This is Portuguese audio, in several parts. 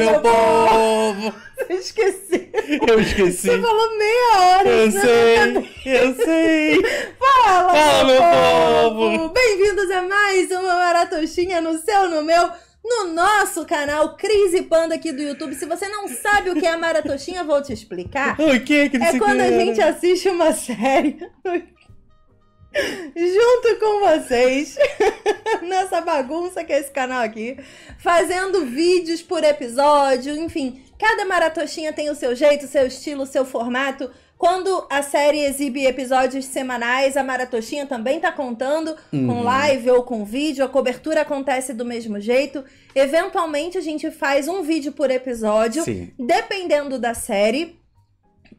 meu povo! Você esqueceu! Eu esqueci! Você falou meia hora! Eu sei! Eu sei! Fala, Fala meu, povo! povo. Bem-vindos a mais uma Maratoxinha no seu, no meu no nosso canal Crise Panda aqui do YouTube. Se você não sabe o que é a maratoxinha, vou te explicar. O que é que É quando a gente assiste uma série junto com vocês nessa bagunça que é esse canal aqui, fazendo vídeos por episódio, enfim, cada maratoxinha tem o seu jeito, seu estilo, seu formato. Quando a série exibe episódios semanais, a maratoxinha também tá contando uhum. com live ou com vídeo, a cobertura acontece do mesmo jeito. Eventualmente a gente faz um vídeo por episódio, Sim. dependendo da série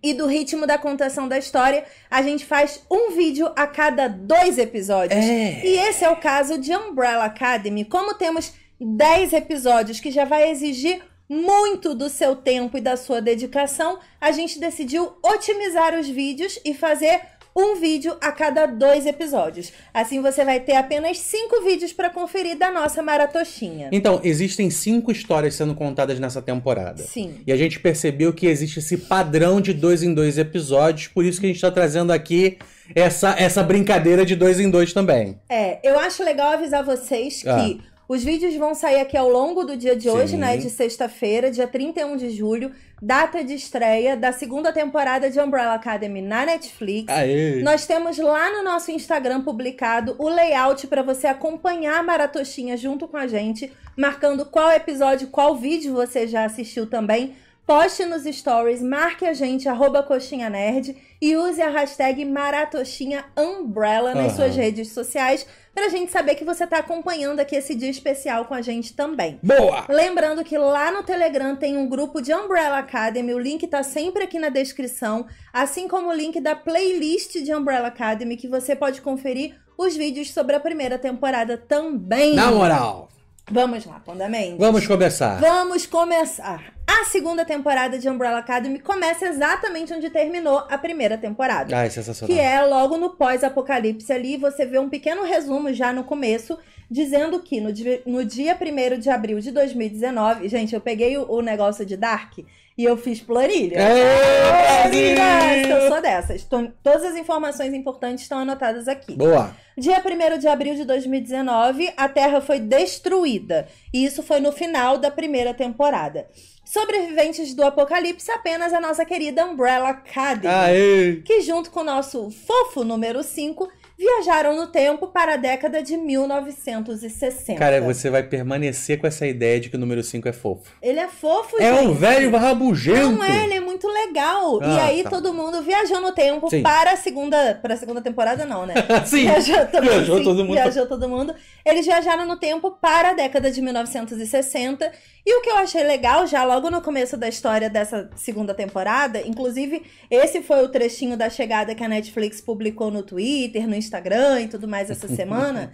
e do ritmo da contação da história. A gente faz um vídeo a cada dois episódios. É. E esse é o caso de Umbrella Academy. Como temos 10 episódios que já vai exigir muito do seu tempo e da sua dedicação, a gente decidiu otimizar os vídeos e fazer um vídeo a cada dois episódios. Assim você vai ter apenas cinco vídeos para conferir da nossa maratoxinha. Então, existem cinco histórias sendo contadas nessa temporada. Sim. E a gente percebeu que existe esse padrão de dois em dois episódios, por isso que a gente está trazendo aqui essa, essa brincadeira de dois em dois também. É, eu acho legal avisar vocês que. Ah os vídeos vão sair aqui ao longo do dia de hoje, né? Sim. né? De sexta-feira, dia 31 de julho, data de estreia da segunda temporada de Umbrella Academy na Netflix. Aê. Nós temos lá no nosso Instagram publicado o layout para você acompanhar a maratoxinha junto com a gente, marcando qual episódio, qual vídeo você já assistiu também. Poste nos stories, marque a gente, arroba coxinha nerd e use a hashtag Maratoxinha Umbrella nas uhum. suas redes sociais pra gente saber que você tá acompanhando aqui esse dia especial com a gente também. Boa! Lembrando que lá no Telegram tem um grupo de Umbrella Academy, o link tá sempre aqui na descrição, assim como o link da playlist de Umbrella Academy que você pode conferir os vídeos sobre a primeira temporada também. Na moral! Vamos lá, Ponda Vamos começar. Vamos começar. A segunda temporada de Umbrella Academy começa exatamente onde terminou a primeira temporada. Ah, é sensacional. Que é logo no pós-apocalipse ali, você vê um pequeno resumo já no começo, dizendo que no dia, no dia 1 de abril de 2019, gente, eu peguei o, o negócio de Dark e eu fiz planilha. É, planilha! Eu sou dessas. Todas as informações importantes estão anotadas aqui. Boa. Dia 1 de abril de 2019, a Terra foi destruída. E isso foi no final da primeira temporada. Sobreviventes do Apocalipse, apenas a nossa querida Umbrella Academy. Aê. Que junto com o nosso fofo número 5 viajaram no tempo para a década de 1960. Cara, você vai permanecer com essa ideia de que o número 5 é fofo. Ele é fofo, é gente. É um velho rabugento. Não é, ele é muito legal. Ah, e aí tá. todo mundo viajou no tempo Sim. para a segunda... Para a segunda temporada não, né? Sim. Viajou, todo, viajou todo mundo. Viajou todo mundo. Eles viajaram no tempo para a década de 1960. E o que eu achei legal, já logo no começo da história dessa segunda temporada, inclusive esse foi o trechinho da chegada que a Netflix publicou no Twitter, no Instagram, Instagram e tudo mais essa semana,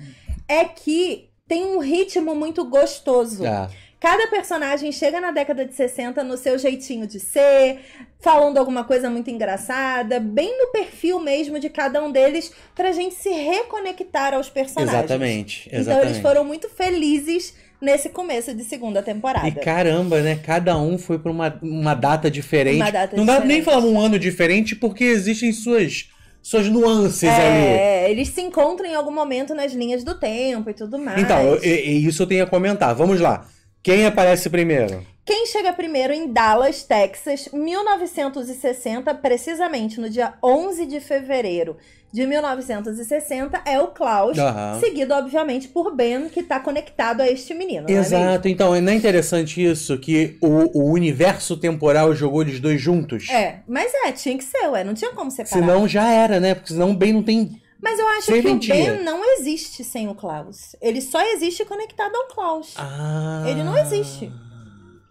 é que tem um ritmo muito gostoso. Tá. Cada personagem chega na década de 60 no seu jeitinho de ser, falando alguma coisa muito engraçada, bem no perfil mesmo de cada um deles, pra gente se reconectar aos personagens. Exatamente. exatamente. Então eles foram muito felizes nesse começo de segunda temporada. E caramba, né? Cada um foi pra uma, uma data diferente. Uma data Não diferente. dá nem falar um ano diferente, porque existem suas suas nuances é, ali. É, eles se encontram em algum momento nas linhas do tempo e tudo então, mais. Então, eu, eu, isso eu tenho a comentar. Vamos lá. Quem aparece primeiro? Quem chega primeiro em Dallas, Texas, 1960, precisamente no dia 11 de fevereiro de 1960, é o Klaus, uhum. seguido, obviamente, por Ben, que está conectado a este menino. É Exato, é então não é interessante isso, que o, o, universo temporal jogou eles dois juntos. É, mas é, tinha que ser, ué, não tinha como separar. Senão já era, né? Porque senão o Ben não tem mas eu acho que o Ben não existe sem o Klaus. Ele só existe conectado ao Klaus. Ah. Ele não existe.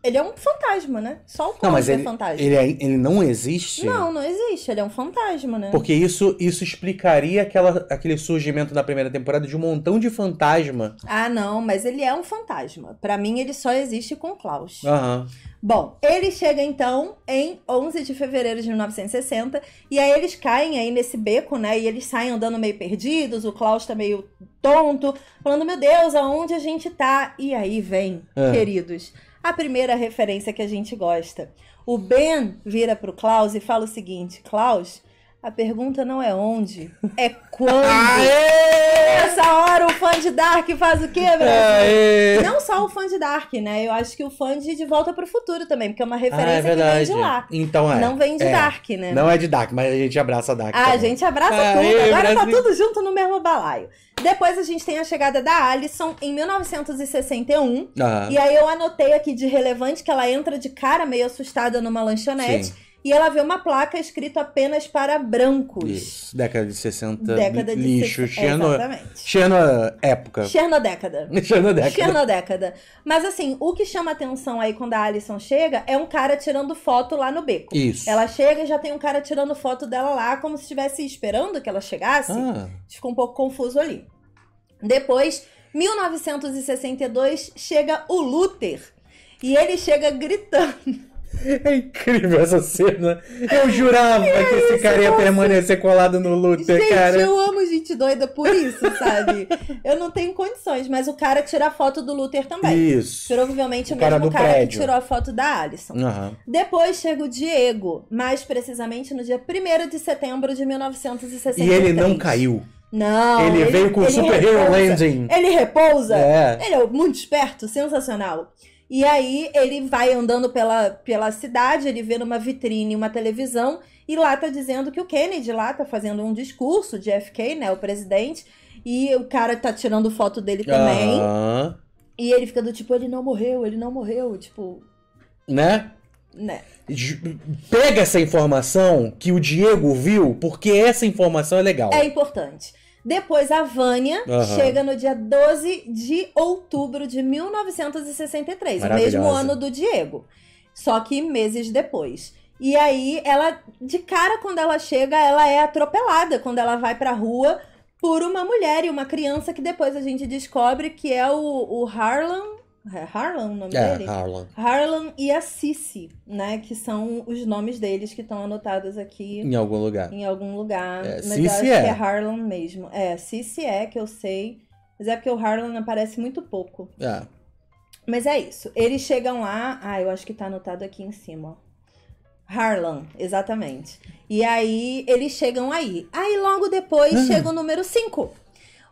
Ele é um fantasma, né? Só o Klaus não, mas ele, é fantasma. Ele, é, ele não existe? Não, não existe. Ele é um fantasma, né? Porque isso, isso explicaria aquela, aquele surgimento na primeira temporada de um montão de fantasma. Ah, não, mas ele é um fantasma. Para mim, ele só existe com o Klaus. Aham. Bom, ele chega então em 11 de fevereiro de 1960 e aí eles caem aí nesse beco, né? E eles saem andando meio perdidos, o Klaus tá meio tonto, falando: "Meu Deus, aonde a gente tá?" E aí vem, é. queridos, a primeira referência que a gente gosta. O Ben vira para o Klaus e fala o seguinte: Klaus, a pergunta não é onde, é quando. Aê! Nessa hora o fã de Dark faz o quê, Brasil? Não só o fã de Dark, né? Eu acho que o fã de De Volta pro Futuro também, porque é uma referência ah, é que vem de lá. Então é. Não vem de é. Dark, né? Não é de Dark, mas a gente abraça Dark. Ah, a gente abraça Aê, tudo. Agora tá Brasil. tá tudo junto no mesmo balaio. Depois a gente tem a chegada da Alison em 1961. Ah. E aí eu anotei aqui de relevante que ela entra de cara meio assustada numa lanchonete. Sim e ela vê uma placa escrito apenas para brancos. Isso, década de 60, década de lixo, Cherno, Cherno época. Cherno década. Cherno década. década. Mas assim, o que chama atenção aí quando a Alison chega é um cara tirando foto lá no beco. Isso. Ela chega e já tem um cara tirando foto dela lá, como se estivesse esperando que ela chegasse. Ah. Ficou um pouco confuso ali. Depois, 1962, chega o Luther. E ele chega gritando. É incrível essa cena. Eu jurava que, que esse cara ia permanecer colado no Luther, gente, cara. Eu amo gente doida por isso, sabe? eu não tenho condições, mas o cara tira a foto do Luther também. Isso. Provavelmente o, o mesmo cara, prédio. que tirou a foto da Alison. Uhum. Depois chega o Diego, mais precisamente no dia 1 de setembro de 1963. E ele não caiu. Não. Ele, ele veio com o Super Hero Landing. Ele repousa. É. Ele é muito esperto, sensacional. E aí ele vai andando pela, pela cidade, ele vê numa vitrine uma televisão e lá tá dizendo que o Kennedy lá tá fazendo um discurso de FK, né, o presidente, e o cara tá tirando foto dele também. E ele fica do tipo, ele não morreu, ele não morreu, tipo, né? Né? Pega essa informação que o Diego viu, porque essa informação é legal. É importante. Depois a Vânia uhum. chega no dia 12 de outubro de 1963, o mesmo ano do Diego. Só que meses depois. E aí ela de cara quando ela chega, ela é atropelada quando ela vai pra rua por uma mulher e uma criança que depois a gente descobre que é o, o Harlan é Harlan o nome é, dele? Harlan. Harlan e a Cici, né? Que são os nomes deles que estão anotados aqui. Em algum lugar. Em algum lugar. É, mas Cici eu acho é. que é Harlan mesmo. É, Cici é, que eu sei. Mas é porque o Harlan aparece muito pouco. É. Mas é isso. Eles chegam lá. Ah, eu acho que tá anotado aqui em cima, ó. Harlan, exatamente. E aí eles chegam aí. Aí logo depois ah. chega o número 5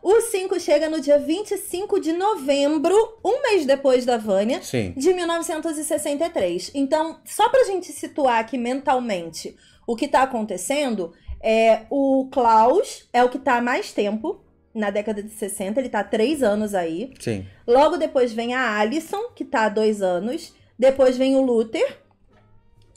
o 5 chega no dia 25 de novembro, um mês depois da Vânia, Sim. de 1963. Então, só pra gente situar aqui mentalmente o que tá acontecendo, é o Klaus é o que tá há mais tempo, na década de 60, ele tá há três anos aí. Sim. Logo depois vem a Alison, que tá há dois anos. Depois vem o Luther,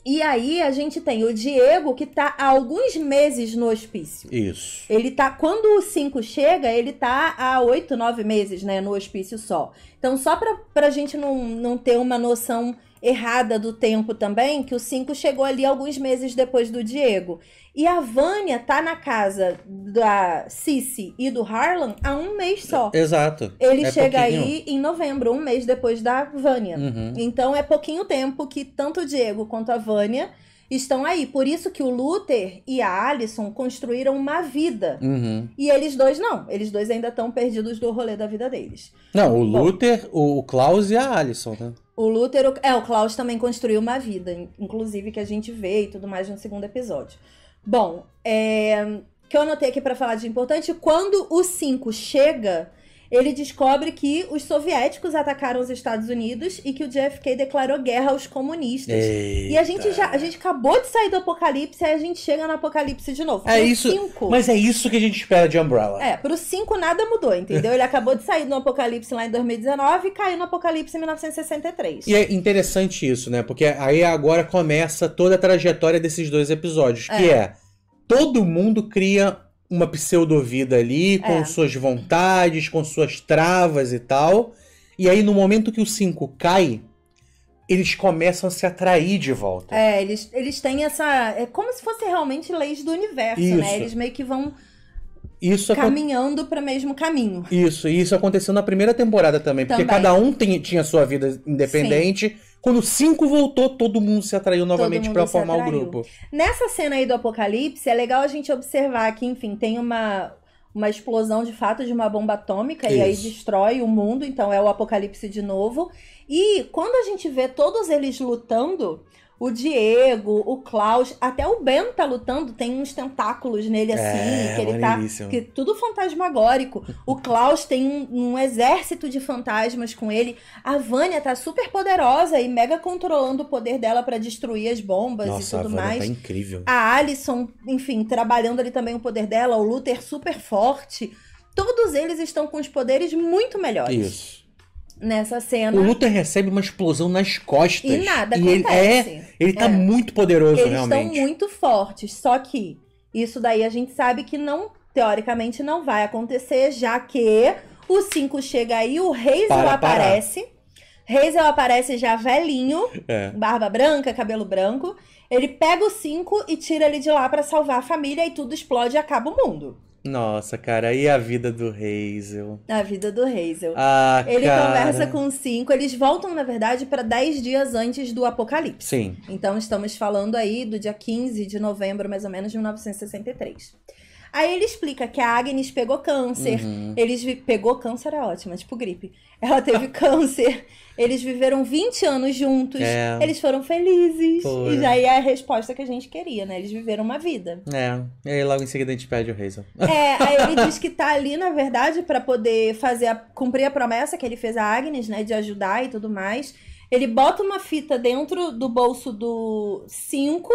e aí a gente tem o Diego que tá há alguns meses no hospício. Isso. Ele tá. Quando o 5 chega, ele tá há 8, 9 meses, né? No hospício só. Então, só pra, pra gente não, não ter uma noção errada do tempo também, que o 5 chegou ali alguns meses depois do Diego. E a Vânia tá na casa da Cici e do Harlan há um mês só. Exato. Ele é chega pouquinho. aí em novembro, um mês depois da Vânia. Uhum. Então é pouquinho tempo que tanto o Diego quanto a Vânia estão aí. Por isso que o Luther e a Alison construíram uma vida. Uhum. E eles dois não. Eles dois ainda estão perdidos do rolê da vida deles. Não, o Bom, Luther, o Klaus e a Alison, né? O Luther, o... é, o Klaus também construiu uma vida, inclusive que a gente vê e tudo mais no segundo episódio. Bom, é... que eu anotei aqui para falar de importante, quando o 5 chega ele descobre que os soviéticos atacaram os Estados Unidos e que o JFK declarou guerra aos comunistas. Eita. E a gente já a gente acabou de sair do apocalipse, aí a gente chega no apocalipse de novo. É pro isso. Cinco, mas é isso que a gente espera de Umbrella. É, pro 5 nada mudou, entendeu? Ele acabou de sair do apocalipse lá em 2019 e caiu no apocalipse em 1963. E é interessante isso, né? Porque aí agora começa toda a trajetória desses dois episódios, que é, é todo mundo cria uma pseudovida ali, com é. suas vontades, com suas travas e tal. E aí, no momento que o 5 cai, eles começam a se atrair de volta. É, eles, eles têm essa. É como se fosse realmente leis do universo, né? Isso. né? Eles meio que vão. Isso caminhando para o mesmo caminho. Isso, e isso aconteceu na primeira temporada também, também. porque cada um tem, tinha sua vida independente Sim. Quando o voltou, todo mundo se atraiu novamente para formar o grupo. Nessa cena aí do apocalipse, é legal a gente observar que, enfim, tem uma uma explosão de fato de uma bomba atômica Isso. e aí destrói o mundo, então é o apocalipse de novo. E quando a gente vê todos eles lutando, o Diego, o Klaus, até o Ben tá lutando, tem uns tentáculos nele é, assim, é, que ele tá. Que tudo fantasmagórico. O Klaus tem um, um, exército de fantasmas com ele. A Vânia tá super poderosa e mega controlando o poder dela para destruir as bombas Nossa, e tudo a tá mais. Tá incrível. A Alison, enfim, trabalhando ali também o poder dela, o Luther super forte. Todos eles estão com os poderes muito melhores. Isso nessa cena. O Luthor recebe uma explosão nas costas. E nada e acontece. Ele, é, ele tá é. muito poderoso, Eles realmente. Eles estão muito fortes, só que isso daí a gente sabe que não, teoricamente, não vai acontecer, já que o 5 chega aí, o Hazel para, aparece. Para. Hazel aparece já velhinho, é. barba branca, cabelo branco. Ele pega o 5 e tira ele de lá para salvar a família e tudo explode e acaba o mundo. Nossa, cara, e a vida do Hazel? A vida do Hazel. Ah, ele cara. conversa com cinco, eles voltam, na verdade, para dez dias antes do apocalipse. Sim. Então, estamos falando aí do dia 15 de novembro, mais ou menos, de 1963. Aí ele explica que a Agnes pegou câncer. Uhum. Eles pegou câncer é ótima, tipo gripe. Ela teve câncer. Eles viveram 20 anos juntos. É. Eles foram felizes. E aí é a resposta que a gente queria, né? Eles viveram uma vida. É. E aí logo em seguida a gente pede o Hazel. É, aí ele diz que tá ali, na verdade, para poder fazer a... cumprir a promessa que ele fez a Agnes, né? De ajudar e tudo mais. Ele bota uma fita dentro do bolso do 5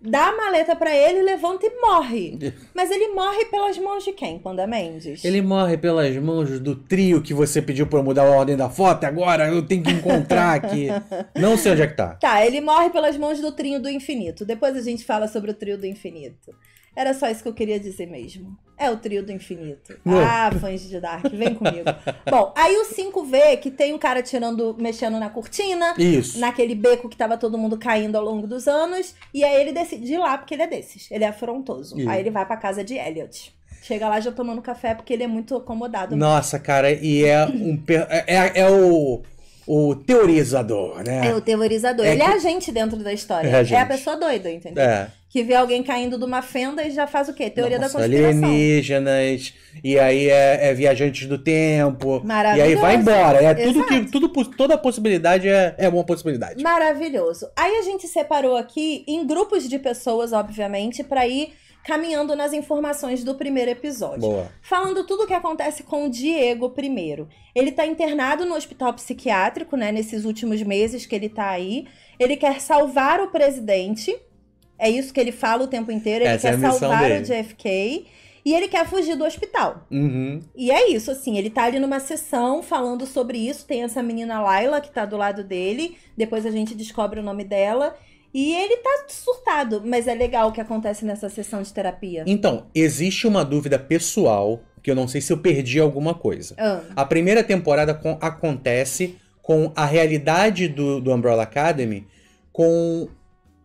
dá a maleta para ele, levanta e morre. Mas ele morre pelas mãos de quem, Panda Mendes? Ele morre pelas mãos do trio que você pediu para mudar a ordem da foto. Agora eu tenho que encontrar aqui. Não sei onde é que tá. Tá, ele morre pelas mãos do trio do infinito. Depois a gente fala sobre o trio do infinito. Era só isso que eu queria dizer mesmo. É o trio do infinito. Não. Ah, fãs de Dark, vem comigo. Bom, aí o 5V, que tem o um cara tirando, mexendo na cortina. Isso. Naquele beco que tava todo mundo caindo ao longo dos anos. E aí ele decide ir lá, porque ele é desses. Ele é afrontoso. Isso. Aí ele vai pra casa de Elliot. Chega lá já tomando café, porque ele é muito acomodado. Nossa, cara, e é um... é, é, é o o teorizador, né? É o teorizador. É ele é que... é a gente dentro da história. É a, é a pessoa doida, entendeu? É. Que vê alguém caindo de uma fenda e já faz o quê? Teoria Nossa, da conspiração. Alienígenas, e aí é, é viajantes do tempo. Maravilhoso. E aí vai embora. É tudo Exato. que. Tudo, toda possibilidade é, é uma possibilidade. Maravilhoso. Aí a gente separou aqui em grupos de pessoas, obviamente, para ir caminhando nas informações do primeiro episódio. Boa. Falando tudo o que acontece com o Diego primeiro. Ele está internado no hospital psiquiátrico, né? Nesses últimos meses que ele está aí. Ele quer salvar o presidente. É isso que ele fala o tempo inteiro. Ele Essa é quer é salvar dele. o JFK. E ele quer fugir do hospital. Uhum. E é isso, assim, ele tá ali numa sessão falando sobre isso. Tem essa menina Laila que tá do lado dele. Depois a gente descobre o nome dela. E ele tá surtado, mas é legal o que acontece nessa sessão de terapia. Então, existe uma dúvida pessoal, que eu não sei se eu perdi alguma coisa. Ah. A primeira temporada com, acontece com a realidade do, do Umbrella Academy com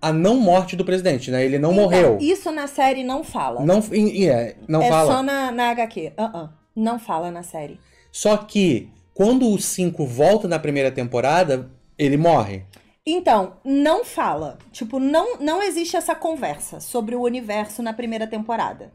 a não morte do presidente, né? Ele não então, morreu. Isso na série não fala. Não, é, não é fala. É só na, na HQ. Uh ah, -uh. Ah. Não fala na série. Só que, quando o 5 volta na primeira temporada, ele morre. Então, não fala. Tipo, não, não existe essa conversa sobre o universo na primeira temporada.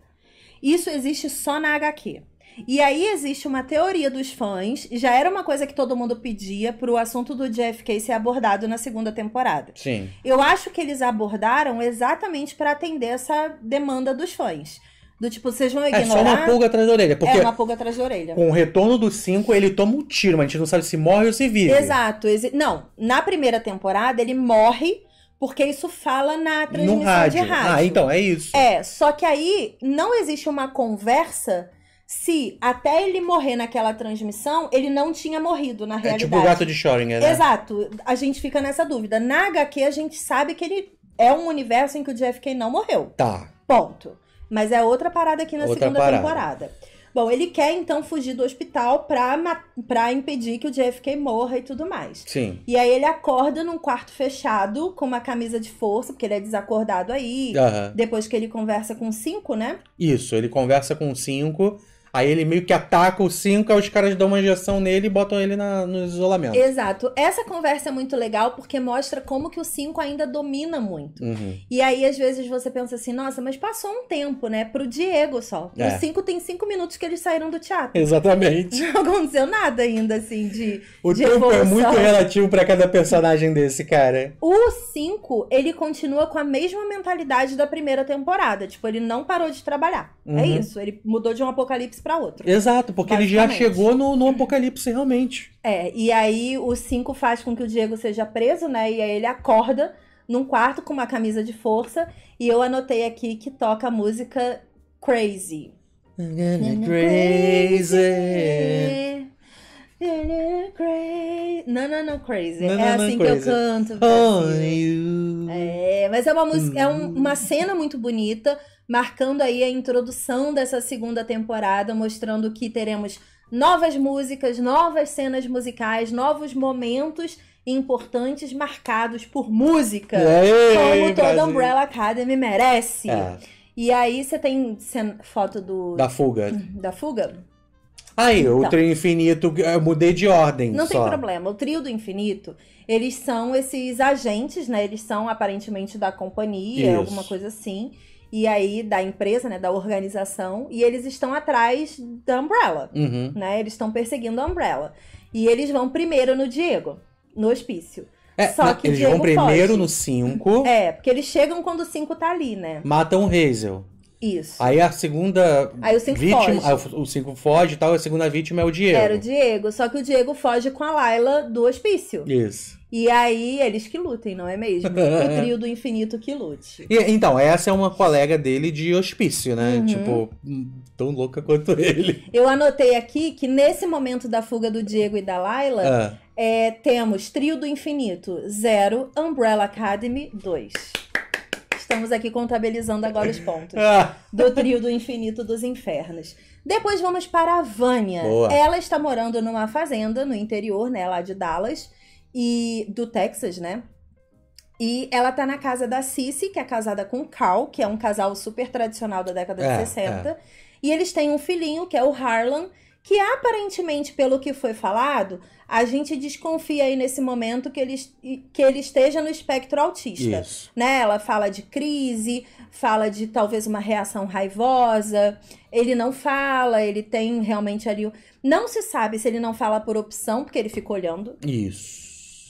Isso existe só na HQ. E aí existe uma teoria dos fãs, já era uma coisa que todo mundo pedia pro assunto do JFK ser abordado na segunda temporada. Sim. Eu acho que eles abordaram exatamente para atender essa demanda dos fãs. Do tipo, vocês vão ignorar. É só uma pulga atrás da orelha. É, porque é uma pulga atrás da orelha. Com o retorno dos cinco, ele toma um tiro, mas a gente não sabe se morre ou se vive. Exato. Não, na primeira temporada ele morre porque isso fala na transmissão rádio. de rádio. Ah, então, é isso. É, só que aí não existe uma conversa se até ele morrer naquela transmissão, ele não tinha morrido na é, realidade. É tipo o gato de Schrödinger, né? Exato. A gente fica nessa dúvida. Na HQ, a gente sabe que ele é um universo em que o JFK não morreu. Tá. Ponto. Mas é outra parada aqui na outra segunda parada. temporada. Bom, ele quer então fugir do hospital pra, pra impedir que o JFK morra e tudo mais. Sim. E aí ele acorda num quarto fechado com uma camisa de força, porque ele é desacordado aí. Uhum. Depois que ele conversa com cinco, né? Isso, ele conversa com cinco. Aí ele meio que ataca o 5, aí os caras dão uma injeção nele e botam ele na, no isolamento. Exato. Essa conversa é muito legal porque mostra como que o 5 ainda domina muito. Uhum. E aí, às vezes, você pensa assim, nossa, mas passou um tempo, né? Pro Diego só. É. O 5 tem 5 minutos que eles saíram do teatro. Exatamente. Não aconteceu nada ainda, assim, de. O de tempo é evolução. é muito relativo para cada personagem desse, cara. O 5, ele continua com a mesma mentalidade da primeira temporada. Tipo, ele não parou de trabalhar. É uhum. É isso. Ele mudou de um apocalipse para outro. Exato, porque ele já chegou no, no apocalipse realmente. É, e aí o 5 faz com que o Diego seja preso, né? E aí ele acorda num quarto com uma camisa de força. E eu anotei aqui que toca a música Crazy. Crazy. Não, não, não, crazy. é assim que eu canto. Oh, é, mas é uma música, é um, hum. uma cena muito bonita marcando aí a introdução dessa segunda temporada, mostrando que teremos novas músicas, novas cenas musicais, novos momentos importantes marcados por música, Ei, como toda Brasil. Umbrella Academy merece. É. E aí você tem foto do da fuga, uhum. da fuga. Aí, então, o trio infinito, eu mudei de ordem. Não só. tem problema. O trio do infinito, eles são esses agentes, né? Eles são aparentemente da companhia, Isso. alguma coisa assim e aí da empresa, né, da organização, e eles estão atrás da Umbrella, uhum. né? Eles estão perseguindo a Umbrella. E eles vão primeiro no Diego, no hospício. É, Só que eles Diego vão primeiro no 5. É, porque eles chegam quando o 5 tá ali, né? Matam o Hazel. Isso. Aí a segunda aí o cinco vítima, foge. o 5 foge e tal, a segunda vítima é o Diego. Era o Diego, só que o Diego foge com a Laila do hospício. Isso. E aí, eles que lutem, não é mesmo? O trio do infinito que lute. E, então, essa é uma colega dele de hospício, né? Uhum. Tipo, hum, tão louca quanto ele. Eu anotei aqui que nesse momento da fuga do Diego e da Laila, ah. é, temos Trio do Infinito zero, Umbrella Academy dois. Estamos aqui contabilizando agora os pontos ah. do Trio do Infinito dos Infernos. Depois vamos para a Vânia. Boa. Ela está morando numa fazenda no interior, né, lá de Dallas e do Texas, né? E ela tá na casa da Cici, que é casada com o Cal, que é um casal super tradicional da década é, de 60. É. E eles têm um filhinho, que é o Harlan, que aparentemente, pelo que foi falado, a gente desconfia aí nesse momento que ele, que ele esteja no espectro autista. Isso. Né? Ela fala de crise, fala de talvez uma reação raivosa, ele não fala, ele tem realmente ali. Não se sabe se ele não fala por opção, porque ele fica olhando. Isso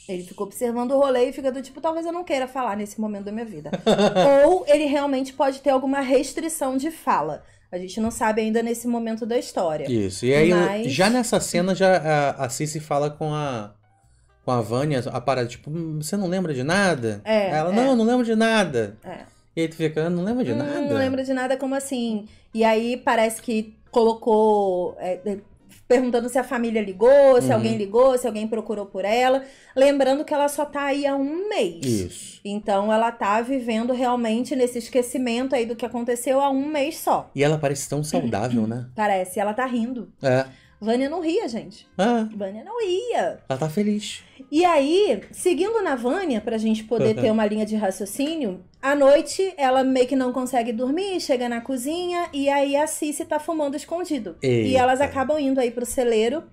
ele ficou observando o rolê e fica do tipo, talvez eu não queira falar nesse momento da minha vida. Ou ele realmente pode ter alguma restrição de fala. A gente não sabe ainda nesse momento da história. Isso. E aí, Mas... já nessa cena, já a, a Cici fala com a com a Vânia a parada, tipo, hum, você não lembra de nada? É. Ela, é. não, é. não lembro de nada. É. E aí tu fica, ah, não lembra de hum, nada? Não lembro de nada, como assim? E aí parece que colocou. É, perguntando se a família ligou, se uhum. alguém ligou, se alguém procurou por ela. Lembrando que ela só tá aí há um mês. Isso. Então ela tá vivendo realmente nesse esquecimento aí do que aconteceu há um mês só. E ela parece tão saudável, né? Parece, ela tá rindo. É. Vânia não ria, gente. Ah. Vânia não ria. Ela tá feliz. E aí, seguindo na Vânia, pra gente poder uhum. ter uma linha de raciocínio, à noite ela meio que não consegue dormir, chega na cozinha e aí a Cici tá fumando escondido. Eita. E elas acabam indo aí pro celeiro,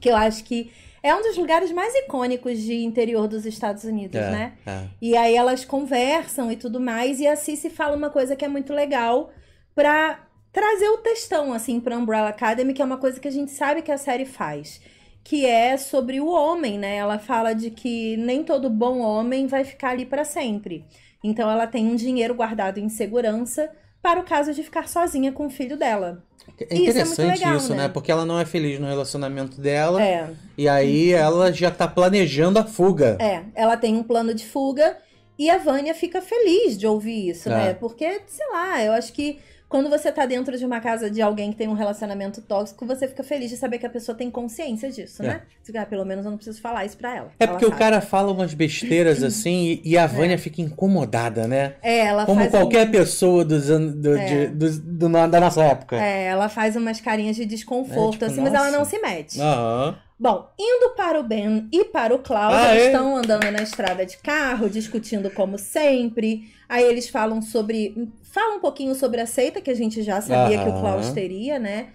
que eu acho que é um dos lugares mais icônicos de interior dos Estados Unidos, é, né? É. E aí elas conversam e tudo mais, e a Cici fala uma coisa que é muito legal pra trazer o textão, assim, a Umbrella Academy, que é uma coisa que a gente sabe que a série faz. Que é sobre o homem, né? Ela fala de que nem todo bom homem vai ficar ali para sempre. Então ela tem um dinheiro guardado em segurança para o caso de ficar sozinha com o filho dela. É, é interessante isso, é legal, isso né? né? Porque ela não é feliz no relacionamento dela. É. E aí ela já tá planejando a fuga. É, ela tem um plano de fuga e a Vânia fica feliz de ouvir isso, é. né? Porque, sei lá, eu acho que quando você tá dentro de uma casa de alguém que tem um relacionamento tóxico, você fica feliz de saber que a pessoa tem consciência disso, é. né? Você fica, ah, pelo menos eu não preciso falar isso pra ela. É porque ela o cara fala umas besteiras assim e, e a Vânia é. fica incomodada, né? É, ela Como qualquer um... pessoa dos anos, do, é. de, do, do, da nossa época. É, ela faz umas carinhas de desconforto, é, tipo, assim, nossa. mas ela não se mete. Aham. Uhum. Bom, indo para o Ben e para o Cláudio, ah, eles é? estão andando na estrada de carro, discutindo como sempre. Aí eles falam sobre. Fala um pouquinho sobre a seita, que a gente já sabia Aham. que o Cláudio teria, né?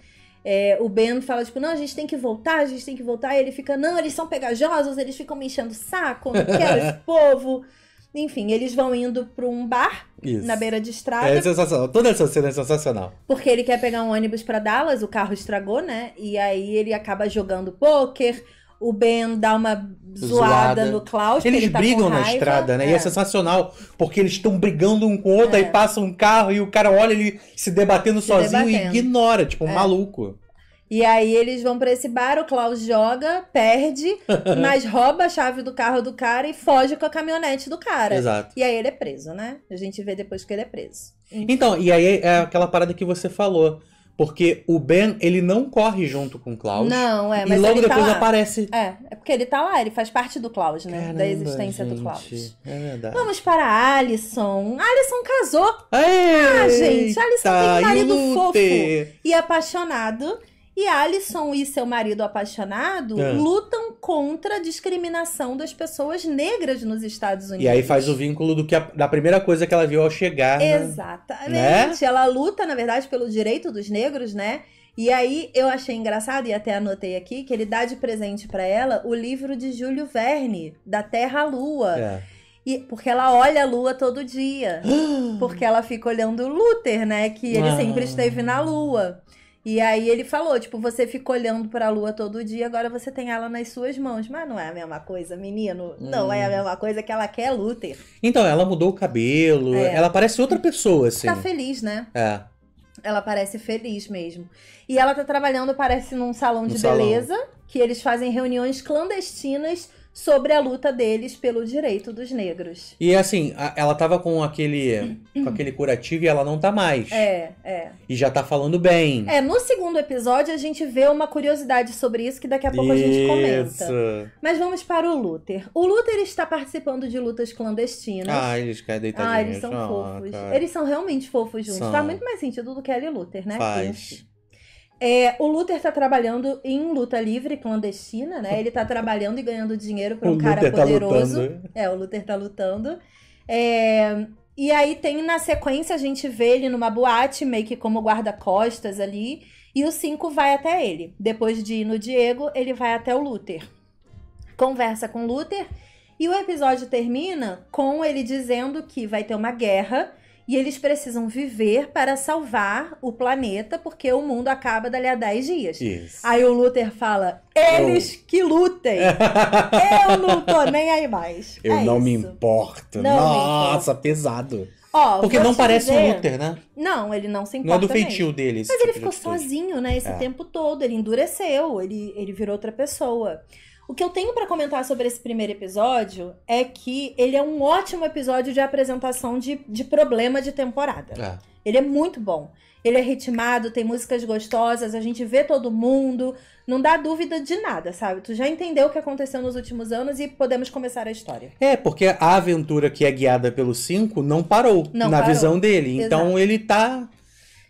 É, o Ben fala, tipo, não, a gente tem que voltar, a gente tem que voltar. E ele fica, não, eles são pegajosos, eles ficam me enchendo o saco, não quero esse povo. Enfim, eles vão indo para um bar Isso. na beira de estrada. É sensacional. Toda essa cena é sensacional. Porque ele quer pegar um ônibus para Dallas, o carro estragou, né? E aí ele acaba jogando pôquer. O Ben dá uma zoada, zoada. no Klaus. Eles ele tá brigam na estrada, né? É. E é sensacional, porque eles estão brigando um com o outro, é. aí passa um carro e o cara olha ele se debatendo se sozinho debatendo. e ignora, tipo, um é. maluco. E aí eles vão para esse bar, o Klaus joga, perde, mas rouba a chave do carro do cara e foge com a caminhonete do cara. Exato. E aí ele é preso, né? A gente vê depois que ele é preso. Então, e aí é aquela parada que você falou. Porque o Ben, ele não corre junto com o Klaus. Não, é, mas. E logo ele tá depois tá lá. aparece. É, é porque ele tá lá, ele faz parte do Klaus, né? Caramba, da existência gente, do Klaus. É verdade. Vamos para a Alison. Alison casou. Eita, ah, gente, a Alison tem um marido fofo e apaixonado. E Alison e seu marido apaixonado é. lutam contra a discriminação das pessoas negras nos Estados Unidos. E aí faz o vínculo do que a, da primeira coisa que ela viu ao chegar. Né? Exatamente. Né? Ela luta, na verdade, pelo direito dos negros, né? E aí eu achei engraçado e até anotei aqui que ele dá de presente para ela o livro de Júlio Verne, Da Terra à Lua. É. E, porque ela olha a lua todo dia. porque ela fica olhando o Luther, né? Que ele ah. sempre esteve na lua. E aí ele falou, tipo, você fica olhando para a lua todo dia, agora você tem ela nas suas mãos. Mas não é a mesma coisa, menino. Hum. Não é a hum. mesma coisa que ela quer Luther. Então, ela mudou o cabelo, é. ela parece outra pessoa, assim. Tá feliz, né? É. Ela parece feliz mesmo. E ela tá trabalhando, parece, num salão de um beleza, salão. que eles fazem reuniões clandestinas sobre a luta deles pelo direito dos negros. E assim, ela tava com aquele com aquele curativo e ela não tá mais. É, é. E já tá falando bem. É, no segundo episódio a gente vê uma curiosidade sobre isso que daqui a pouco isso. a gente comenta. Mas vamos para o Luther. O Luther está participando de lutas clandestinas. Ah, eles querem deitar Ah, eles são ah, fofos. Cara. Eles são realmente fofos juntos. São. Faz muito mais sentido do que ele, e Luther, né? Faz. É, o Luther está trabalhando em luta livre clandestina, né? Ele está trabalhando e ganhando dinheiro para um cara tá poderoso. Tá é, o Luther está lutando. É, e aí tem na sequência a gente vê ele numa boate, meio que como guarda-costas ali, e o Cinco vai até ele. Depois de ir no Diego, ele vai até o Luther. Conversa com o Luther e o episódio termina com ele dizendo que vai ter uma guerra e eles precisam viver para salvar o planeta, porque o mundo acaba dali a 10 dias. Isso. Aí o Luther fala: eles eu... que lutem! eu não tô nem aí mais. Eu é não me importo. Não Nossa, me importo. pesado. Ó, Porque não parece dizer... Luther, né? Não, ele não se importa. Não é do feitio deles. dele. Mas tipo ele ficou de sozinho, né? Esse é. tempo todo. Ele endureceu, ele, ele virou outra pessoa. O que eu tenho para comentar sobre esse primeiro episódio é que ele é um ótimo episódio de apresentação de, de problema de temporada. É. Ele é muito bom. Ele é ritmado, tem músicas gostosas, a gente vê todo mundo, não dá dúvida de nada, sabe? Tu já entendeu o que aconteceu nos últimos anos e podemos começar a história. É, porque a aventura que é guiada pelos cinco não parou não na parou. visão dele. Exato. Então ele tá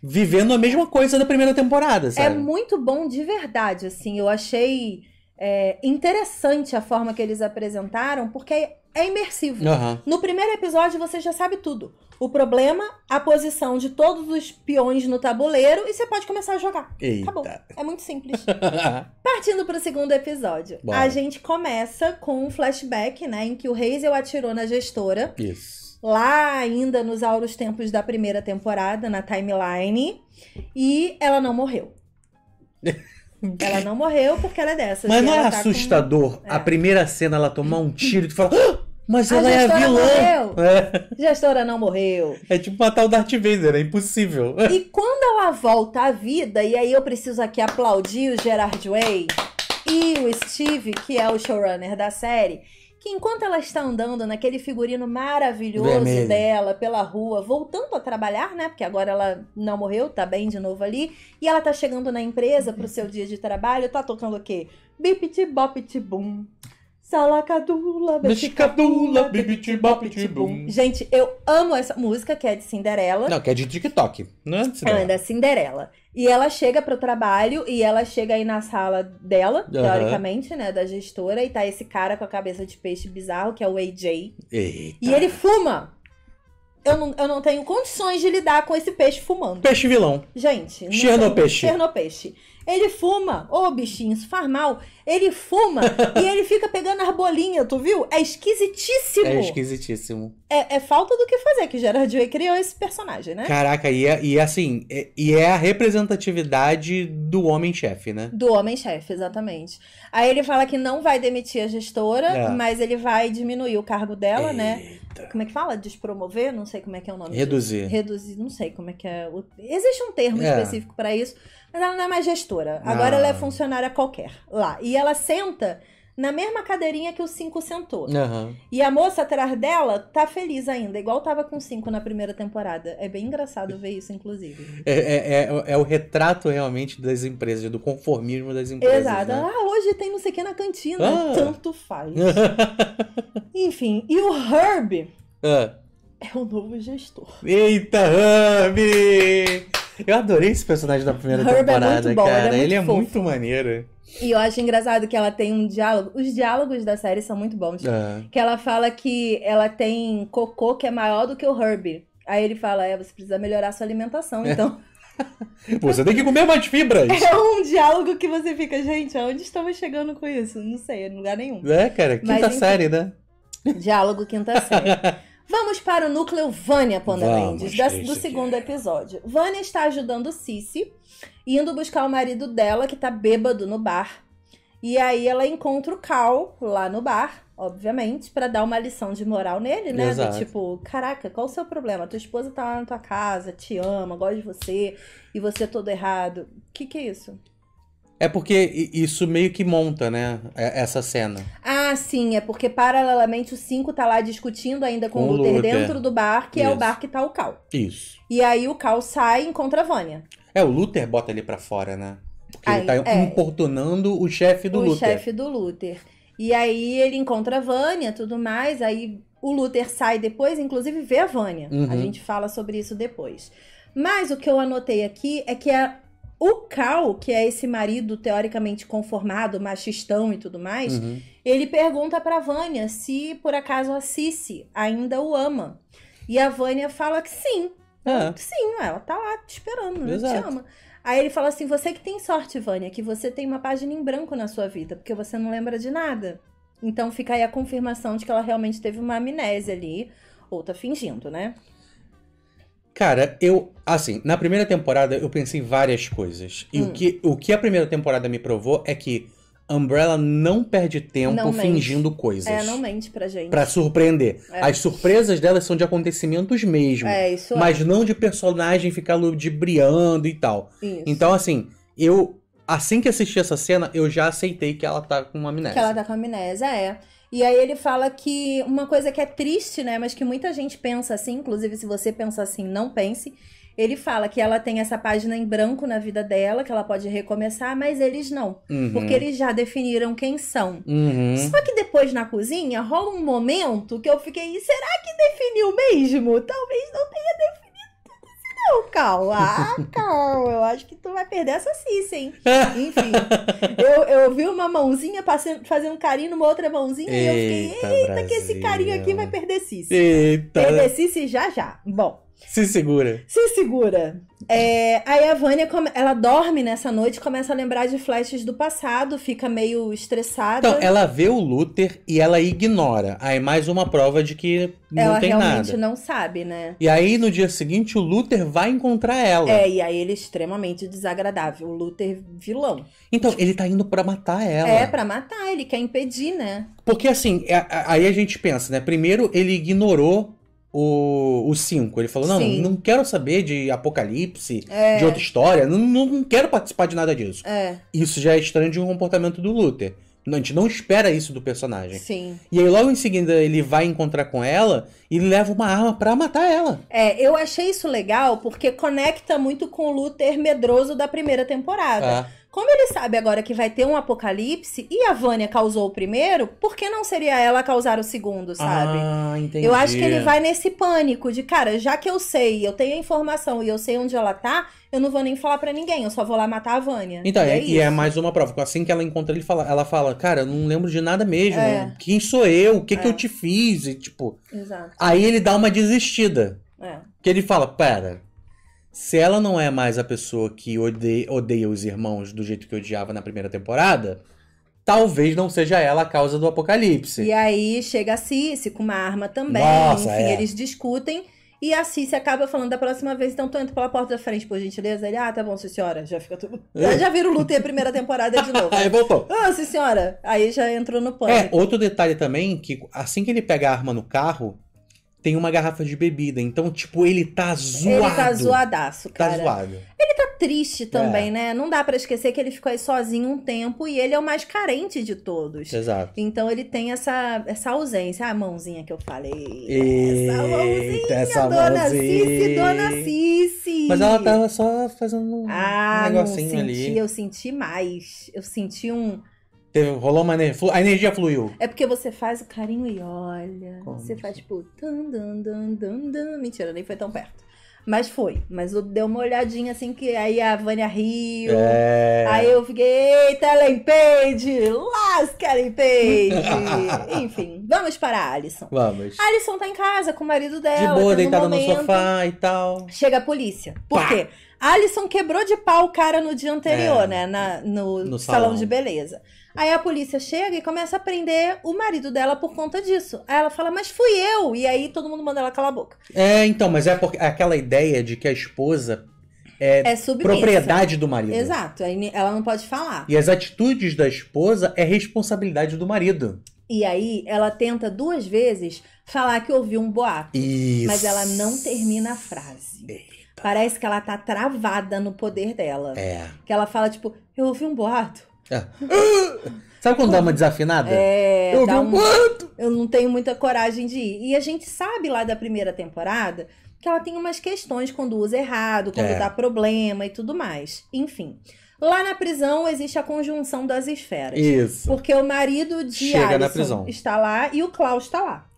vivendo a mesma coisa da primeira temporada, é sabe? É muito bom de verdade, assim. Eu achei é, interessante a forma que eles apresentaram, porque é, é imersivo. Uhum. No primeiro episódio você já sabe tudo. O problema, a posição de todos os peões no tabuleiro e você pode começar a jogar. Eita. Acabou. É muito simples. Partindo para o segundo episódio. Bora. A gente começa com um flashback, né, em que o Hazel atirou na gestora. Isso. Lá ainda nos auros tempos da primeira temporada, na timeline, e ela não morreu. Ela não morreu porque ela é dessa. Mas não é tá assustador com... é. a primeira cena ela tomar um tiro e tu fala. Ah, mas a ela é a vilã. Morreu. É. Gestora não morreu. É tipo matar o Darth Vader, é impossível. E quando ela volta à vida, e aí eu preciso aqui aplaudir o Gerard Way e o Steve, que é o showrunner da série, que enquanto ela está andando naquele figurino maravilhoso Vermelho. dela pela rua, voltando a trabalhar, né? Porque agora ela não morreu, tá bem de novo ali, e ela tá chegando na empresa pro seu dia de trabalho, tá tocando o quê? bop, bopit bum. Salacadula, Mexicadula, bibitibapitibum. Gente, eu amo essa música que é de Cinderela. Não, que é de TikTok, não é de Cinderela. É da Cinderela. E ela chega pro trabalho e ela chega aí na sala dela, uhum. teoricamente, né, da gestora, e tá esse cara com a cabeça de peixe bizarro, que é o AJ. Eita. E ele fuma. Eu não, eu não tenho condições de lidar com esse peixe fumando. Peixe vilão. Gente. Chernopeixe. Chernopeixe. Ele fuma, ô oh, bichinho, isso faz mal. Ele fuma e ele fica pegando as bolinhas, tu viu? É esquisitíssimo. É esquisitíssimo. É, é falta do que fazer, que Gerard Way criou esse personagem, né? Caraca, e, é, e é assim, é, e é a representatividade do homem-chefe, né? Do homem-chefe, exatamente. Aí ele fala que não vai demitir a gestora, é. mas ele vai diminuir o cargo dela, né? Como é que fala? Despromover? Não sei como é que é o nome. Reduzir. Disso. Reduzir, não sei como é que é. O... Existe um termo é. específico para isso, mas ela não é mais gestora. Ah. Agora ah. ela é funcionária qualquer lá. E ela senta na mesma cadeirinha que o cinco sentou. Uhum. E a moça atrás dela tá feliz ainda, igual tava com cinco na primeira temporada. É bem engraçado ver isso, inclusive. É, é, é, é, o retrato realmente das empresas, do conformismo das empresas. Exato. Né? Ah, hoje tem não sei o que na cantina. Ah. Tanto faz. Enfim, e o Herb ah. é o novo gestor. Eita, Herb! Eu adorei esse personagem da primeira Herb é temporada, é bom, cara. Ele é muito, ele é muito maneiro. E eu acho engraçado que ela tem um diálogo. Os diálogos da série são muito bons. É. Que ela fala que ela tem cocô que é maior do que o Herbie. Aí ele fala: é, você precisa melhorar sua alimentação, é. então. Você tem que comer mais fibras. É um diálogo que você fica, gente, aonde estamos chegando com isso? Não sei, em lugar nenhum. É, cara, quinta Mas, série, né? Diálogo quinta série. Vamos para o núcleo Vânia Panda Mendes, do segundo é. episódio. Vânia está ajudando Cici, indo buscar o marido dela, que tá bêbado no bar. E aí ela encontra o Cal lá no bar, obviamente, para dar uma lição de moral nele, né? Exato. tipo, caraca, qual o seu problema? Tua esposa tá lá na tua casa, te ama, gosta de você, e você é todo errado. O que que é isso? É porque isso meio que monta, né? É, essa cena. Ah, sim. É porque, paralelamente, o cinco tá lá discutindo ainda com, com o Luther, Luther, dentro do bar, que isso. é o bar que tá o Cal. Isso. E aí o Cal sai e encontra a Vânia. É, o Luther bota ele para fora, né? Porque aí, ele tá é, importunando o chefe do o Luther. O chefe do Luther. E aí ele encontra a Vânia tudo mais. Aí o Luther sai depois, inclusive vê a Vânia. Uhum. A gente fala sobre isso depois. Mas o que eu anotei aqui é que a, é o Cal, que é esse marido teoricamente conformado, machistão e tudo mais, uhum. ele pergunta pra Vânia se por acaso a Cici ainda o ama. E a Vânia fala que sim. É. sim, ela tá lá te esperando, né? te ama. Aí ele fala assim: você que tem sorte, Vânia, que você tem uma página em branco na sua vida, porque você não lembra de nada. Então fica aí a confirmação de que ela realmente teve uma amnésia ali, ou tá fingindo, né? Cara, eu, assim, na primeira temporada eu pensei várias coisas. E hum. o, que, o que a primeira temporada me provou é que Umbrella não perde tempo não fingindo coisas. É, não mente pra gente. Pra surpreender. É. As surpresas delas são de acontecimentos mesmo. É, isso Mas é. não de personagem ficar ludibriando e tal. Isso. Então, assim, eu. Assim que assisti essa cena, eu já aceitei que ela tá com amnésia. Que ela tá com amnésia, é. E aí ele fala que uma coisa que é triste, né? Mas que muita gente pensa assim, inclusive se você pensa assim, não pense. Ele fala que ela tem essa página em branco na vida dela, que ela pode recomeçar, mas eles não. Uhum. Porque eles já definiram quem são. Uhum. Só que depois na cozinha rola um momento que eu fiquei, será que definiu mesmo? Talvez não tenha definido não, Cal. Ah, Cal, eu acho que tu vai perder essa cissa, hein? Enfim, eu, eu vi uma mãozinha passando, fazendo carinho numa outra mãozinha eita, e eu fiquei, eita, Brasil. que esse carinho aqui vai perder cissa. Eita. Perder cissa já já. Bom, se segura. Se segura. É, aí a Vânia, ela dorme nessa noite começa a lembrar de flashes do passado, fica meio estressada. Então, ela vê o Luther e ela ignora. Aí mais uma prova de que não ela tem nada. Ela realmente não sabe, né? E aí no dia seguinte o Luther vai encontrar ela. É, e aí ele é extremamente desagradável. O Luther vilão. Então, ele tá indo para matar ela. É, para matar. Ele quer impedir, né? Porque assim, é, aí a gente pensa, né? Primeiro ele ignorou o 5. Ele falou: não, Sim. não quero saber de apocalipse, é. de outra história, não, não, quero participar de nada disso. É. Isso já é estranho de um comportamento do Luther. A gente não espera isso do personagem. Sim. E aí, logo em seguida, ele vai encontrar com ela e leva uma arma para matar ela. É, eu achei isso legal porque conecta muito com o Luther medroso da primeira temporada. Ah. Como ele sabe agora que vai ter um apocalipse e a Vânia causou o primeiro, por que não seria ela causar o segundo, sabe? Ah, entendi. Eu acho que ele vai nesse pânico de, cara, já que eu sei, eu tenho a informação e eu sei onde ela tá, eu não vou nem falar para ninguém, eu só vou lá matar a Vânia. Então, e é, é e é mais uma prova. Assim que ela encontra ele, fala, ela fala, cara, eu não lembro de nada mesmo. É. Quem sou eu? O que, é. que eu é. te fiz? E tipo. Exato. Aí ele dá uma desistida. É. Que ele fala, pera, se ela não é mais a pessoa que odeia, odeia os irmãos do jeito que odiava na primeira temporada, talvez não seja ela a causa do apocalipse. E aí chega a Cici com uma arma também. Nossa, enfim, é. eles discutem. E a Cici acaba falando da próxima vez, então tô entra pela porta da frente, por gentileza. Ele, ah, tá bom, sim, senhora. Já fica tudo. É. já viram o Luther a primeira temporada de novo. aí voltou. Ah, sim, senhora. Aí já entrou no pano. É, outro detalhe também, que assim que ele pega a arma no carro, tem uma garrafa de bebida. Então, tipo, ele tá zoado. Ele tá zoadaço, tá cara. Tá zoado. Ele tá triste também, é. né? Não dá para esquecer que ele ficou aí sozinho um tempo e ele é o mais carente de todos. Exato. Então ele tem essa, essa ausência. Ah, a mãozinha que eu falei. Eita, essa mãozinha, essa dona Cici, dona Cici. Mas ela tava só fazendo um, ah, um negocinho senti, ali. Eu senti mais. Eu senti um Rolou uma energia. A energia fluiu. É porque você faz o carinho e olha. Como você isso? faz tipo. Dun, dun, dun, dun, Mentira, nem foi tão perto. Mas foi. Mas deu uma olhadinha assim que aí a Vânia riu. É... Aí eu fiquei, eita, Lempage! É Lasca, Lempage! É Enfim, vamos para a Alison. Vamos. A Alison tá em casa com o marido dela. De boa, tá deitada no, sofá e tal. Chega a polícia. Por Pá! quê? A Alison quebrou de pau o cara no dia anterior, é... né? Na, no, no salão. salão de beleza. Aí a polícia chega e começa a prender o marido dela por conta disso. Aí ela fala, mas fui eu. E aí todo mundo manda ela calar a boca. É, então, mas é porque aquela ideia de que a esposa é, é propriedade do marido. Exato, ela não pode falar. E as atitudes da esposa é responsabilidade do marido. E aí ela tenta duas vezes falar que ouviu um boato. Isso. Mas ela não termina a frase. Eita. Parece que ela tá travada no poder dela. É. Que ela fala, tipo, eu ouvi um boato. É. Sabe quando dá uma desafinada? É. Eu dá um... quanto? Eu não tenho muita coragem de ir. E a gente sabe lá da primeira temporada que ela tem umas questões quando usa errado, quando é. dá problema e tudo mais. Enfim. Lá na prisão existe a conjunção das esferas. Isso. Porque o marido de Chega Alison está lá e o Klaus está lá.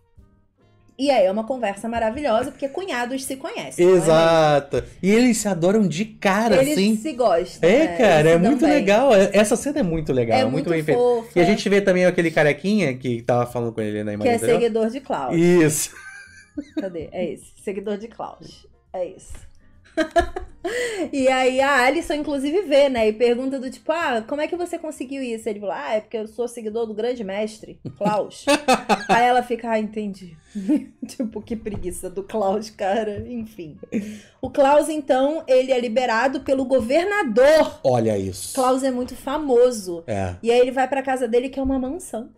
E aí é uma conversa maravilhosa, porque cunhados se conhecem. É, né? Exato. É e eles se adoram de cara, eles assim. Eles se gostam. É, né? cara, eles é muito bem. legal. É, essa cena é muito legal, é, é muito, muito fofa. E a gente vê também aquele carequinha que tava falando com ele na né, imagem. Que é anterior. seguidor de Klaus. Isso. Cadê? É isso. Seguidor de Klaus. É isso. e aí a Alison, inclusive, vê, né? E pergunta do tipo, ah, como é que você conseguiu isso? Ele fala, ah, é porque eu sou seguidor do grande mestre, Klaus. aí ela fica, ah, entendi. tipo, que preguiça do Klaus, cara. Enfim. O Klaus, então, ele é liberado pelo governador. Olha isso. Klaus é muito famoso. É. E aí ele vai pra casa dele, que é uma mansão.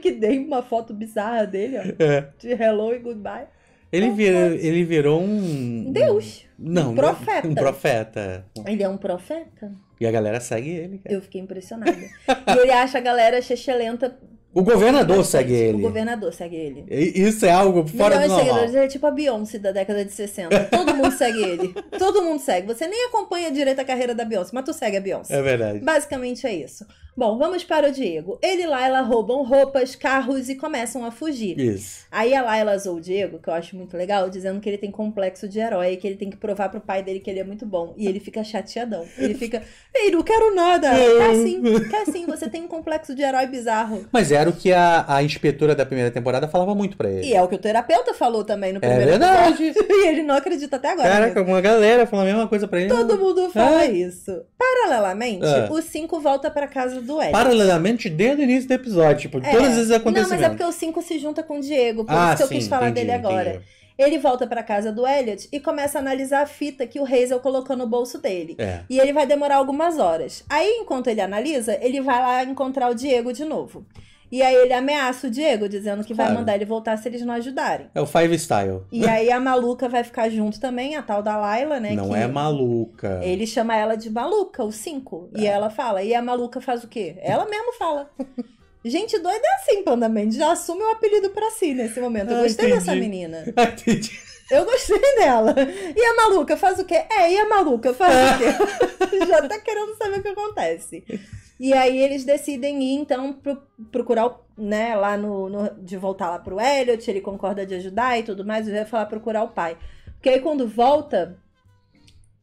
que dei uma foto bizarra dele, ó. É. De hello e goodbye. Ele, então ele virou um. Deus. Não, um né? profeta. Um profeta. Ele é um profeta. E a galera segue ele. Cara. Eu fiquei impressionada. e ele acha a galera chechelenta. O governador segue ele. O governador segue ele. Isso é algo fora Milhões do normal. ele é tipo a Beyoncé da década de 60. Todo mundo segue ele. Todo mundo segue. Você nem acompanha direito a carreira da Beyoncé, mas tu segue a Beyoncé. É verdade. Basicamente é isso. Bom, vamos para o Diego. Ele e Laila roubam roupas, carros e começam a fugir. Isso. Aí a Laila zoou o Diego, que eu acho muito legal, dizendo que ele tem complexo de herói, que ele tem que provar pro pai dele que ele é muito bom. E ele fica chateadão. Ele fica, ei, não quero nada. Quer sim, quer sim, você tem um complexo de herói bizarro. Mas era o que a, a inspetora da primeira temporada falava muito para ele. E é o que o terapeuta falou também no é primeiro É verdade. E ele não acredita até agora. Caraca, mesmo. uma galera fala a mesma coisa pra ele. Todo mundo fala ah. isso. Paralelamente, os ah. o 5 volta para casa do Eric. Paralelamente, desde o início do episódio, tipo, é. todos esses acontecimentos. Não, mas é porque o 5 se junta com o Diego, por ah, isso que sim, eu quis falar entendi, dele agora. Entendi. Ele volta para casa do Elliot e começa a analisar a fita que o Hazel colocou no bolso dele. É. E ele vai demorar algumas horas. Aí, enquanto ele analisa, ele vai lá encontrar o Diego de novo. E aí ele ameaça o Diego, dizendo que claro. vai mandar ele voltar se eles não ajudarem. É o Five Style. E aí a maluca vai ficar junto também, a tal da Laila, né? Não é maluca. Ele chama ela de maluca, o cinco. É. E ela fala. E a maluca faz o quê? Ela mesma fala. Gente doida é assim, Panda Mendes. Já assume o apelido pra si nesse momento. Eu ah, gostei ah, dessa menina. entendi. Eu gostei dela. E a maluca faz o quê? É, e a maluca faz o quê? Já tá querendo saber o que acontece. E aí eles decidem ir, então, pro, procurar, né, lá no, no, De voltar lá pro Elliot, ele concorda de ajudar e tudo mais, e vai falar procurar o pai. Porque aí quando volta,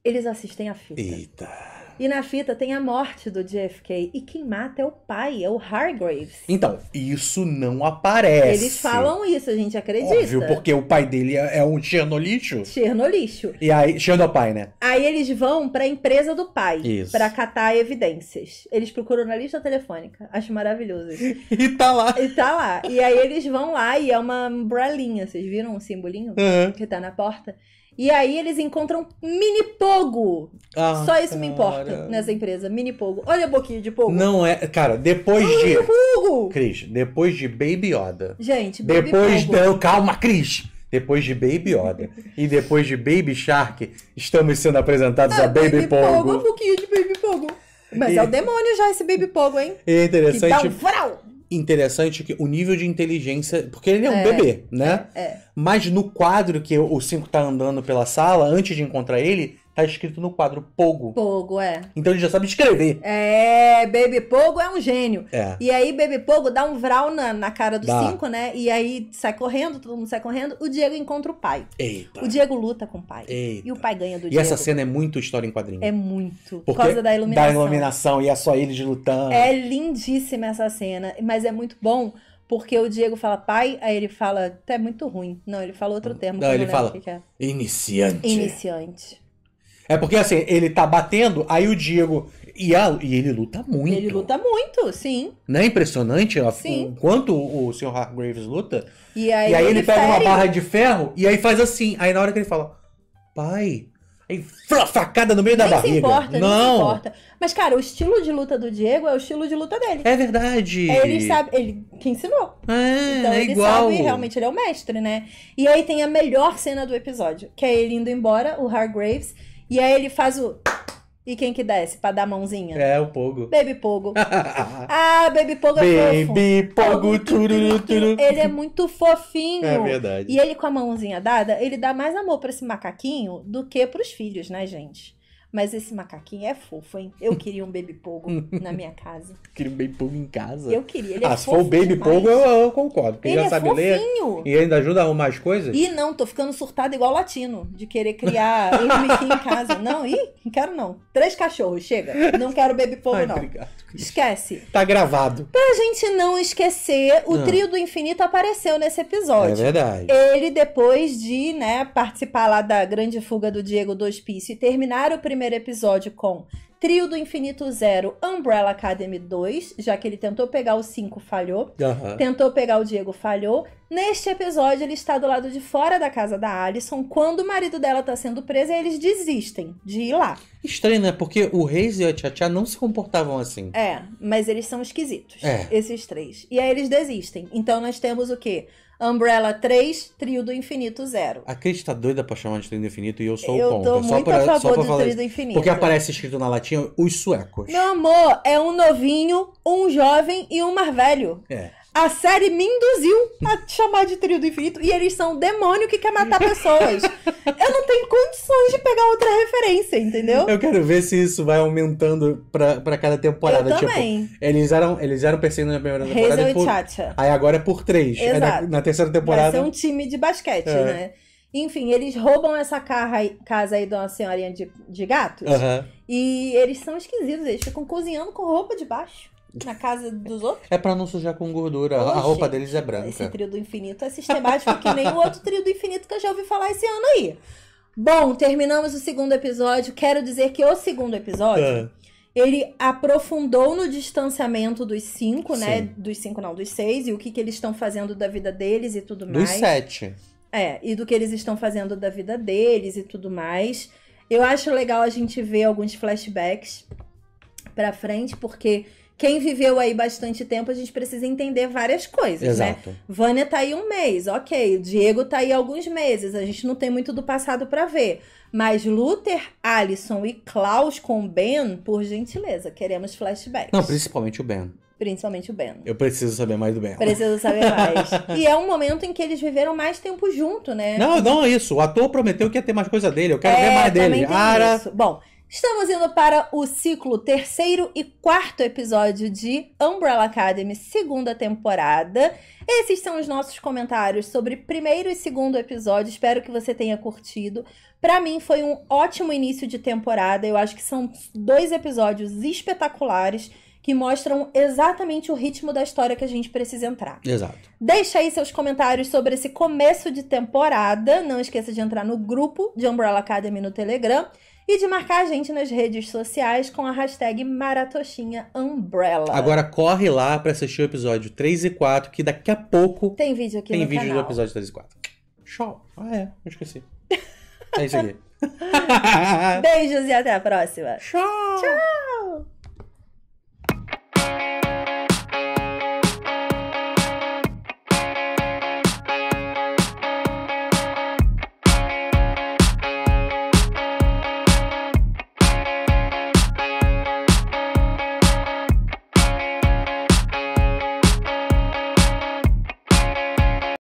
eles assistem a fita. Eita! E na fita tem a morte do JFK. E quem mata é o pai, é o Hargraves. Então, isso não aparece. Eles falam isso, a gente acredita. Óbvio, porque o pai dele é, é um Chernolixo. Chernolixo. E aí, Chernopai, né? Aí eles vão pra empresa do pai. Isso. Pra catar evidências. Eles procuram na lista telefônica. Acho maravilhoso isso. e tá lá. E tá lá. E aí eles vão lá e é uma umbrellinha. Vocês viram o um simbolinho? Uhum. Que tá na porta. E aí eles encontram mini pogo. Ah, Só isso cara. me importa nessa empresa, mini pogo. Olha a boquinha de pogo. Não é, cara, depois Ai, de pogo. Cris, depois de Baby Yoda. Gente, Baby Depois pogo. de calma, Cris. Depois de Baby Yoda e depois de Baby Shark, estamos sendo apresentados ah, a Baby, Baby Pogo. Pogo. Um pouquinho de Baby Pogo. Mas e... é o demônio já esse Baby Pogo, hein? É interessante. Que dá um frau interessante que o nível de inteligência. Porque ele é um é, bebê, é, né? É, é. Mas no quadro que o 5 tá andando pela sala, antes de encontrar ele, tá escrito no quadro Pogo. Pogo, é. Então ele já sabe escrever. É, Baby Pogo é um gênio. É. E aí Baby Pogo dá um vral na, na cara do dá. cinco, né? E aí sai correndo, todo mundo sai correndo. O Diego encontra o pai. Eita. O Diego luta com o pai. Eita. E o pai ganha do e Diego. E essa cena é muito história em quadrinho. É muito. por causa da iluminação. Da iluminação e é só eles lutando. É lindíssima essa cena, mas é muito bom porque o Diego fala pai, aí ele fala, é muito ruim. Não, ele fala outro termo. Não, ele fala que que é. iniciante. Iniciante. É porque assim, ele tá batendo, aí o Diego. E, a, e ele luta muito. Ele luta muito, sim. Não é impressionante Enquanto sim. o quanto o Sr. Hargraves luta? E aí, e aí ele, ele pega fere. uma barra de ferro e aí faz assim. Aí na hora que ele fala, pai. Aí, facada no meio nem da barriga. Importa, não. importa. Mas, cara, o estilo de luta do Diego é o estilo de luta dele. É verdade. É, ele sabe, ele que ensinou. É, então é ele igual. sabe, realmente ele é o mestre, né? E aí tem a melhor cena do episódio, que é ele indo embora, o Hargraves, e aí ele faz o. E quem que desce pra dar a mãozinha? É, o Pogo. Baby Pogo. ah, Baby Pogo é Baby fofo. Pogo, tururu, tururu. Ele é muito fofinho. É verdade. E ele com a mãozinha dada, ele dá mais amor pra esse macaquinho do que pros filhos, né, gente? Mas esse macaquinho é fofo, hein? Eu queria um baby pogo na minha casa. Queria um baby pogo em casa? Eu queria. Ele é ah, se for o baby pogo, eu, eu, concordo. Porque ele já é sabe fofinho. ler. E ainda ajuda a arrumar as coisas. E não, tô ficando surtada igual latino, de querer criar um em casa. Não, e não quero não. Três cachorros, chega. Não quero baby pogo, Ai, não. Obrigado. Esquece. Tá gravado. Pra gente não esquecer, o não. Ah. trio do infinito apareceu nesse episódio. É verdade. Ele, depois de, né, participar lá da grande fuga do Diego do hospício e terminar o primeiro episódio com Trio do Infinito Zero, Umbrella Academy 2, já que ele tentou pegar o 5, falhou. Tentou pegar o Diego, falhou. Neste episódio, ele está do lado de fora da casa da Alison, quando o marido dela está sendo preso, e eles desistem de ir lá. Estranho, né? Porque o Reis e a Tia não se comportavam assim. É, mas eles são esquisitos, é. esses três. E aí eles desistem. Então nós temos o quê? Umbrella 3, Trio do Infinito Zero. A Cris tá doida pra chamar de Trio do Infinito e eu sou eu o ponto. Eu tô é muito pra, a favor só do falar Trio do Infinito. Porque aparece escrito na latinha os suecos. Meu amor, é um novinho, um jovem e um mais velho. É. A série me induziu a chamar de trio do infinito e eles são um demônio que quer matar pessoas. Eu não tenho condições de pegar outra referência, entendeu? Eu quero ver se isso vai aumentando pra, pra cada temporada. Eu tipo, também. Eles eram, eles eram perseguindo na primeira temporada. Hazel e por... Chacha. Aí agora é por três. Exato. É na, na, terceira temporada. Vai ser um time de basquete, é. né? Enfim, eles roubam essa casa aí de uma senhorinha de, de gatos. Uhum. E eles são esquisitos, eles ficam cozinhando com roupa de baixo na casa dos outros. É para não sujar com gordura. Oxe, a roupa deles é branca. Esse trio do infinito é sistemático que nem o outro trio do infinito que eu já ouvi falar esse ano aí. Bom, terminamos o segundo episódio. Quero dizer que o segundo episódio. É. Ele aprofundou no distanciamento dos cinco, né? Sim. né? Dos cinco, não, dos seis, e o que, que eles estão fazendo da vida deles e tudo mais. Dos sete. É, e do que eles estão fazendo da vida deles e tudo mais. Eu acho legal a gente ver alguns flashbacks pra frente, porque quem viveu aí bastante tempo, a gente precisa entender várias coisas, né? Exato. né? Vânia tá aí um mês, ok. O Diego tá aí alguns meses. A gente não tem muito do passado para ver. Mas Luther, Alisson e Klaus com Ben, por gentileza, queremos flashbacks. Não, principalmente o Ben. Principalmente o Ben. Eu preciso saber mais do Ben. Preciso saber mais. e é um momento em que eles viveram mais tempo junto, né? Não, não, é isso. O ator prometeu que ia ter mais coisa dele. Eu quero é, ver mais dele. Ara... Isso. Bom, Estamos indo para o ciclo terceiro e quarto episódio de Umbrella Academy, segunda temporada. Esses são os nossos comentários sobre primeiro e segundo episódio. Espero que você tenha curtido. Para mim foi um ótimo início de temporada. Eu acho que são dois episódios espetaculares que mostram exatamente o ritmo da história que a gente precisa entrar. Exato. Deixa aí seus comentários sobre esse começo de temporada. Não esqueça de entrar no grupo de Umbrella Academy no Telegram e de marcar a gente nas redes sociais com a hashtag Maratoxinha Umbrella. Agora corre lá para assistir o episódio 3 e 4, que daqui a pouco tem vídeo aqui tem no vídeo canal. do episódio 3 e 4. Show. Ah, é, eu esqueci. É isso aqui. Beijos e até a próxima. Show. Tchau.